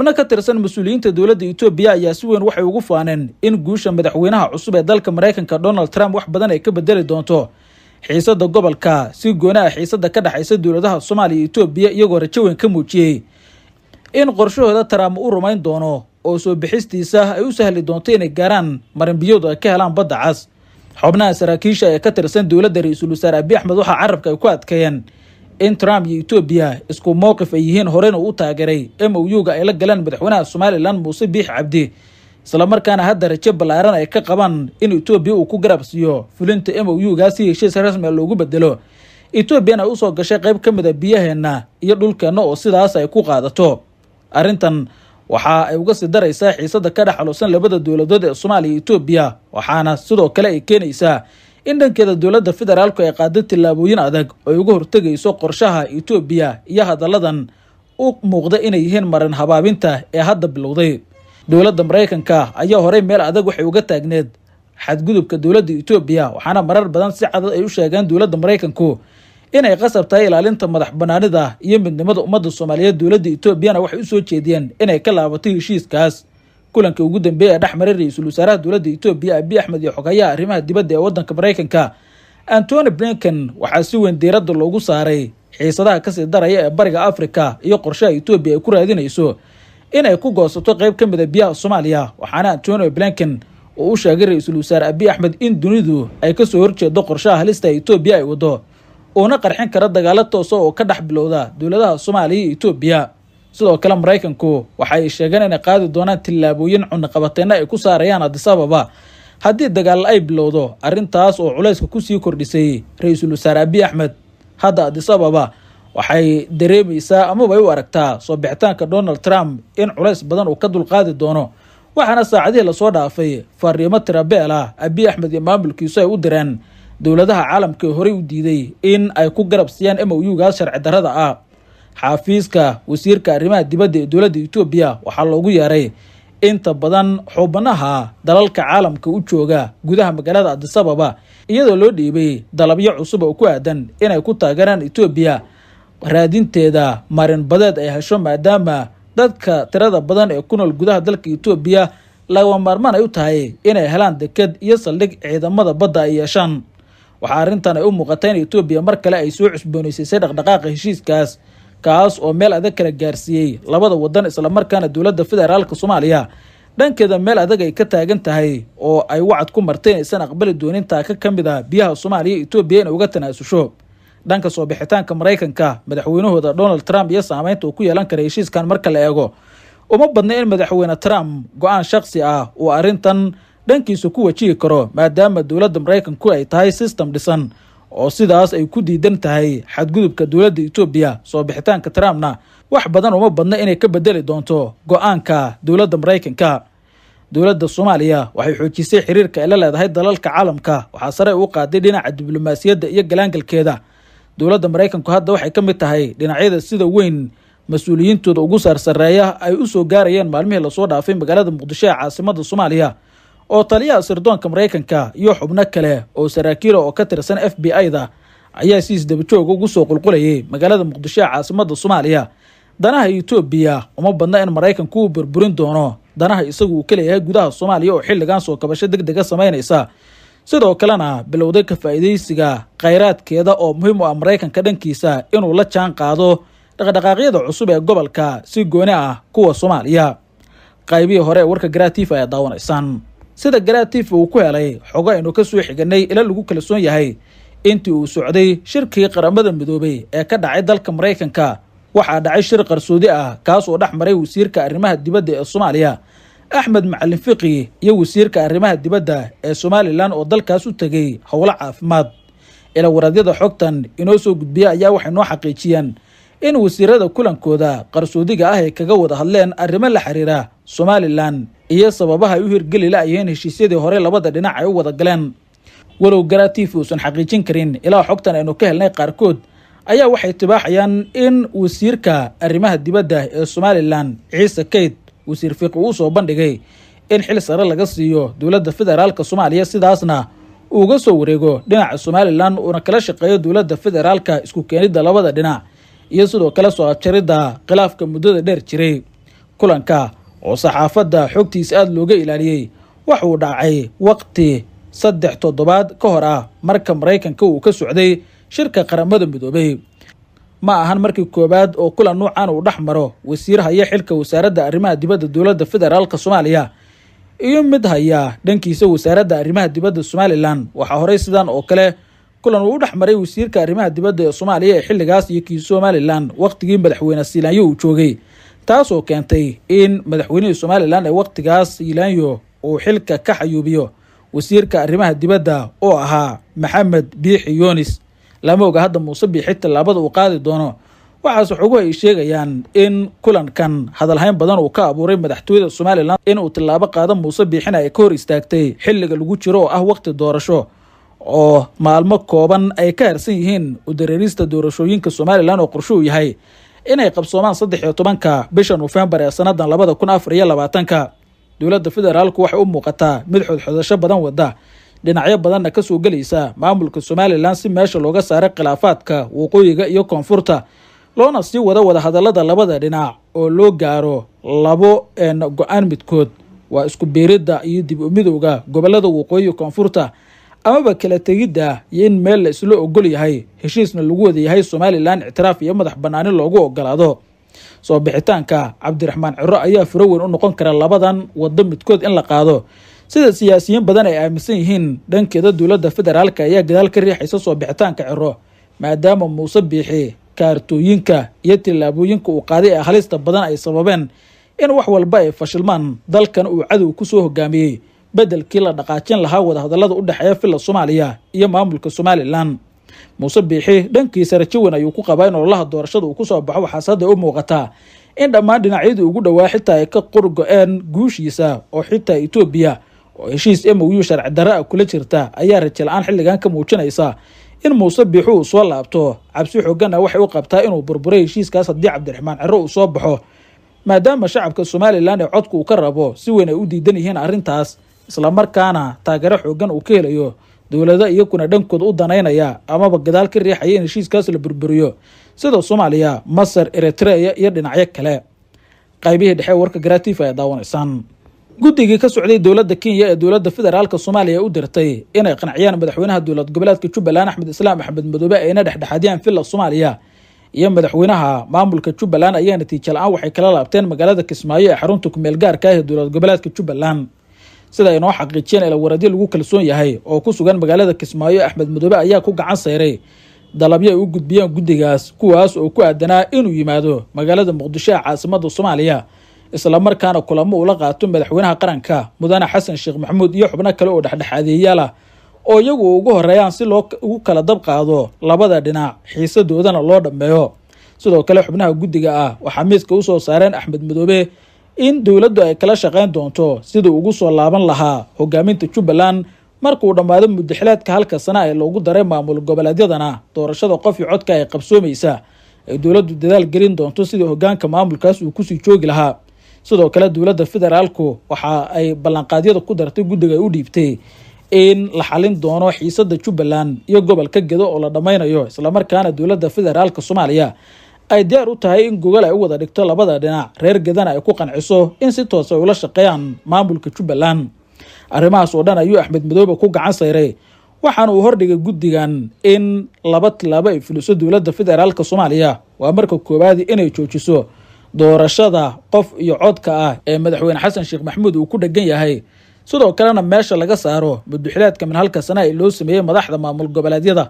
xubno ka tirsan mas-uuliyiinta dowladda etoobiya ayaa si weyn waxay ugu faaneen in guusha madaxweynaha cusub ee dalka maraykanka donald trump wax badan ay ka bedeli doonto xiisadda gobolka si goona ah xiisada ka dhexaysa dowladaha soomaaliya etoobiya iyagoo rajo weyn ka muujiyey in qorshahooda trump u rumayn doono oo soo bixistiisa ay u sahli doonto inay gaaraan marinbiyoodu ay ka helaan badda cas xubnaha saraakiisha ee ka tirsan dowladda ra-iisul wasaare abi axmed waxaa carabka ay ku adkeeyeen in trump iyo etoobiya isku mowqif ay yihiin horena uu taageeray m o u-ga ay la galeen madaxweynaha somalilan muuse biix cabdi islamarkaana hadda rajo ballaaran ay ka qaban in etoobiya uu ku garab siiyo fulinta m o u-gaasi heshiis rasmiga ah loogu bedelo etoobiyana ay usoo gashay qayb ka mid a biyaheenna iyo dhulkeenna oo sidaas ay ku qaadato arrintan waxa ay uga sii daraysaa xiisadda ka dhex xaluusan labada dowladood ee soomaaliya iyo etoobiya waxaana sidoo kale ay keenaysaa in dhankeeda dowladda federaalku ay qaaday tallaabooyin adag oo ay uga hortegayso qorshaha etoobiya iyo hadalladan u muuqda inay yihiin maran habaabinta ee hadda bilowday dowladda maraykanka ayaa horey meel adag waxay uga taagneed xadgudubka dowladda etoobiya waxaana marar badan si cadad ay u sheegeen dowladda maraykanku inay qasab tahay ilaalinta madax banaanida iyo midnimada ummadda soomaaliyeed dowladda etoobiyana waxay usoo jeediyeen inay ka laabato heshiiskaas kulankii ugu dambeeyey ee dhex maray ra-iisul wasaaraha dowladda etoobiya abi axmed iyo xogayaha arrimaha dibadda ee waddanka maraykanka antony blinken waxaa si weyn diiradda loogu saaray xiisadaha kasii daraya ee bariga afrika iyo qorshaha etoobiya ay ku raadinayso inay ku goosato qeyb ka mid a ah biyaha soomaaliya waxaana antonio blinken uu u sheegay ra-iisul wasaare abi axmed in dunidu ay kasoo horjeedo qorshaha halista etoobiya ay wado uuna qarxin kara dagaalo toosa oo ka dhex bilowda dowladaha soomaaliya iyo etoobiya sidoo kale maraykanku waxa ay sheegeen inay qaadi doonaan tillaabooyin cunaqabateenna ay ku saarayaan adisababa haddii dagaal ay bilowdo arrintaas oo culayska kusii kordhisay ra-iisul wasaare abiy axmed hadda adisababa waxay dareemaysaa amaba ay u aragtaa soo bixitaanka donald trump in culays badan uu ka dulqaadi doono waxaana saacadihii lasoo dhaafay fariimo tirabeel ah abiy axmed iyo maamulkiisu ay u direen dowladaha caalamka ee horey u diiday in ay ku garab siiyaan m o u gaas sharci darada ah xaafiiska wasiirka arrimaha dibadda ee dowladda etoobiya waxaa loogu yeeray inta badan xubnaha dalalka caalamka u jooga gudaha magaalada adisababa iyadoo loo dhiibay dalabyo cusub oo ku aadan inay ku taageeraan etoobiya raadinteeda marin badeed ay hesho maadaama dadka tirada badan ee ku nool gudaha dalka etoobiya lagama maarmaan ay u tahay inay helaan deked iyo saldhig ciidamada badda ay yeeshaan waxaa arrintan ay u muuqata in etoobiya mar kale ay soo cusboonaysisay dhaqdhaqaaqa heshiiskaas kaas oo meel adag kala gaarsiiyey labada wadan islamarkaana dowladda federaalk soomaaliya dhankeeda meel adag ay ka taagan tahay oo ay wacad ku marteen inaysan aqbali doonin taaka ka mid ah biyaha soomaaliya etoobiya inay uga tanaasusho dhanka soo bixitaanka maraykanka madaxweynahooda donald trump iyo saameynta uu ku yeelan karay heshiiskan marka la eego uma badna in madaxweyne trump go-aan shakhsi ah uu arrintan dhankiisa ku wajihi karo maadaama dowladda maraykanku ay tahay sistem dhisan oo sidaas ay ku diidan tahay xadgudubka dowladda etoobiya soo bixitaanka trumpna wax badan uma badna inay ka bedeli doonto go-aanka dowladda maraykanka dowladda soomaaliya waxay xoojisay xiriirka ay la leedahay dalalka caalamka waxaa sare u qaaday dhinaca diblomaasiyadda iyo galaangalkeeda dowladda maraykanku hadda waxay ka mid tahay dhinacyada sida weyn mas-uuliyiintooda ugu saarsareeya ay u soo gaarayeen maalmihii lasoo dhaafay magaalada muqdisho ee caasimadda soomaaliya oo taliyaha sirdoonka maraykanka iyo xubno kale oo saraakiila ah oo ka tirsan f b i-da ayaa siis isdaba ugu soo qulqulayay magaalada muqdisho ee caasimadda soomaaliya danaha etoobiya uma badna in maraykanku uu burburin doono danaha isagu uu kaleeyahay gudaha soomaaliya oo xilligan soo kabasho deg dega ah samaynaysa sidoo kalena bilowday ka faa'iidaysiga khayraadkeeda oo muhiim u ah maraykanka dhankiisa inuu la jaan qaado dhaqdhaqaaqyada cusub ee gobolka si gooni ah kuwa soomaaliya qaybihii hore warka garaa ayaa daawanaysaan sida garaatif uu ku helay xogo aynu ka soo xiganay ila lagu kalsoon yahay intii uu socday shirkii qaramada midoobey ee ka dhacay dalka maraykanka waxaa dhacay shir qarsoodi ah kaas oo dhex maray wasiirka arrimaha dibadda ee soomaaliya axmed macalin fiqi iyo wasiirka arrimaha dibadda ee somalilan oo dalkaas u tegay howlo caafimaad ila waradyada xogtan inoo soo gudbiya ayaa waxay noo xaqiijiyeen in wasiirada kulankooda qarsoodiga ah ay kaga wada hadleen arrimo la xiriira somalilan iyo sababaha ay u hirgeli la-ayeen heshiisyadii horey labada dhinac ay u wada galeen walow garaatiif uusan xaqiijin karin ilaa xogtan aynu ka helnay qaarkood ayaa waxay tibaaxayaan in wasiirka arrimaha dibadda ee somalilan ciise kayd wasiir fiiqi uu soo bandhigay in xil sare laga siiyo dowladda federaalka soomaaliya sidaasna uu uga soo wareego dhinaca somalilan uuna kala shaqeeyo dowladda federaalka isku keenidda labada dhinac iyo sidoo kale soo abjaridda khilaafka muddada dheer jiray kulanka oo saxaafadda xogtiis aada looga ilaaliyey waxuu dhacay waqti saddex toddobaad ka hor ah marka maraykanka uu ka socday shirka qaramada midoobey ma ahan markii koowaad oo kulan nuucan uu dhex maro wasiir haya xilka wasaaradda arrimaha dibadda dowladda federaalka soomaaliya iyo mid haya dhankiisa wasaaradda arrimaha dibadda somalilan waxaa horey sidan oo kale kulan uu u dhex maray wasiirka arrimaha dibadda ee soomaaliya ee xilligaas iyo kii somalilan waqtigii madaxweyne siilaanyo uu joogay taasoo keentay in madaxweynihii somalilan ee wakhtigaas hiilaanyo uu xilka ka xayuubiyo wasiirka arrimaha dibadda oo ahaa maxamed biixi yunis lama oga hadda muuse biixi tallaabada uu qaadi doono waxaase xugu ay sheegayaan in kulankan hadalhayn badan uu ka abuuray madaxtooyada somalilan in uu tallaabo qaado muuse biixina ay ka hor istaagtay xilliga lagu jiro oo ah wakhti doorasho oo maalmo kooban ay ka harsan yihiin udareerista doorashooyinka somalilan oo qorsho u yahay inay qabsoomaan saddex iyo tobanka bisha nofembar ee sannadan labada kun afar iyo labaatanka dowladda federaalku waxay u muuqataa mid xodxodasho badan wada dhinacyo badanna ka soo gelaysa maamulka somalilan si meesha looga saaray khilaafaadka waqooyiga iyo koonfurta loona sii wada wadahadallada labada dhinac oo loo gaaro labo en go-aan midkood waa isku biiridda iyo dib u midowga gobolada waqooyiga koonfurta amaba kala tegidda iyo in meel la isla ogol yahay heshiisna lagu wada yahay somalilan ictiraaf iyo madax bannaani loogu ogolaado soo bixitaanka cabdiraxmaan ciro ayaa furo weyn u noqon kara labadan waddo midkood in la qaado sida siyaasiyiin badan ay aaminsan yihiin dhankeeda dowladda federaalk ayaa gadaal ka riixaysa soo bixitaanka ciro maadaama muuse biixi kaartooyinka iyo tillaabooyinka uu qaaday ee halista badan ay sababeen in wax walba ay fashilmaan dalkan uu cadow kusoo hogaamiyey bedelkii la dhaqaajin lahaa wadahadallada u dhexeeya filla soomaaliya iyo maamulka somalilan muuse biixi dhankiisa rajo weyn ayuu ku qabaa in ololaha doorashada uu kusoo baxo waxaas hadda u muuqataa in dhammaan dhinacyadii ugu dhowaa xitaa ay ka qur go een guushiisa oo xitaa etoobiya oo heshiis m u sharci dara a ah kula jirta ayaa rajo la-aan xilligan ka muujinaysa in muuse biixi uu soo laabto cabsi xoogana ah waxay u qabtaa inuu burburay heshiiskaas haddii cabdiraxmaan ciro uu soo baxo maadaama shacabka somalilan ee codka uu ka rabo si weyn ay u diidan yihiin arrintaas islamarkaana taageero xoogan uu ka helayo dowlado iyaguna dhankood u danaynaya amaba gadaal ka riixaya in heshiiskaas la burburiyo sida soomaaliya masar eritrea iyo dhinacyo kale qaybihii dhexe warka garatiifa ee daawanaysaan guddigii ka socday dowladda kenya ee dowladda federaalk soomaaliya u dirtay inay qanciyaan madaxweynaha dowlad goboleedka jubbaland axmed islaam axmed madoobe ayna dhexdhexaadiyaan villa soomaaliya iyo madaxweynaha maamulka jubbaland ayaa natiijo la-aan waxay kala laabteen magaalada kismaayo ee xarunta ku meelgaarka ah ee dowlad goboleedka jubbaland sida aynoo xaqiijiyeen elwaradyo lagu kalsoon yahay oo ku sugan magaalada kismaayo axmed mudoobe ayaa ku gacan sayray dalabyo ay u gudbiyeen guddigaas kuwaas oo ku aadanaa inuu yimaado magaalada muqdisho ee caasimada soomaaliya islamarkaana kulamo uula qaato madaxweynaha qaranka mudane xasan sheekh maxamuud iyo xubno kale oo dhexdhexaadeeyaal ah, oo iyagu ugu horreeyaan si loo ugu kala dab qaado labada dhinac xiisadoodana loo dhammeeyo sidoo kale xubnaha guddiga ah waxaa miiska usoo saareen axmed mudoobe in dowladdu ay kala shaqayn doonto siduu ugu soo laaban lahaa hogaaminta jubbaland markuu dhammaado muddaxilaadka halka sana ee loogu daray maamul goboleedyadana doorashada qof iyo codka ay qabsoomaysa ay dowladdu dadaal gelin doonto sidii hoggaanka maamulkaas uu kusii joogi lahaa sidoo kale dowladda federaalku waxa ay ballanqaadyada ku dartay guddiga ay u dhiibtay in la xalin doono xiisada jubbaland iyo gobolka gedo oo la dhammaynayo islamarkaana dowladda federaalka soomaaliya ay diyaar u tahay in gogol ay u wada dhigto labada dhinac reer gedana ay ku qanciso in si toosa ay ah ula shaqeeyaan maamulka jubbaland arrimahaas oo dhan ayuu axmed madoobe ku gacan sayray waxaana uu hordhigay guddigan in laba tilaabo ay fuliso dowladda federaalka soomaaliya waa marka koowaadi inay joojiso doorashada qof iyo codka ah ee madaxweyne xasan sheekh maxamuud uu ku dhegan yahay sidoo kalena meesha laga saaro muduxilaadka minhalka sana'a ee loo sameeyey madaxda maamul goboleedyada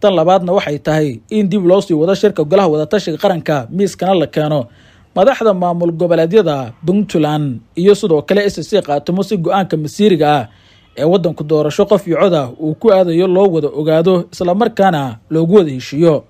tan labaadna waxay tahay in dib loo sii wado shirka golaha wadatashiga qaranka miiskana la keeno madaxda maamul goboleedyada puntland iyo sidoo kale sc qaatimo si go-aanka masiiriga ah ee waddanku doorasho qof iyo coda uu ku aadayo loo wada ogaado islamarkaana loogu wada heshiiyo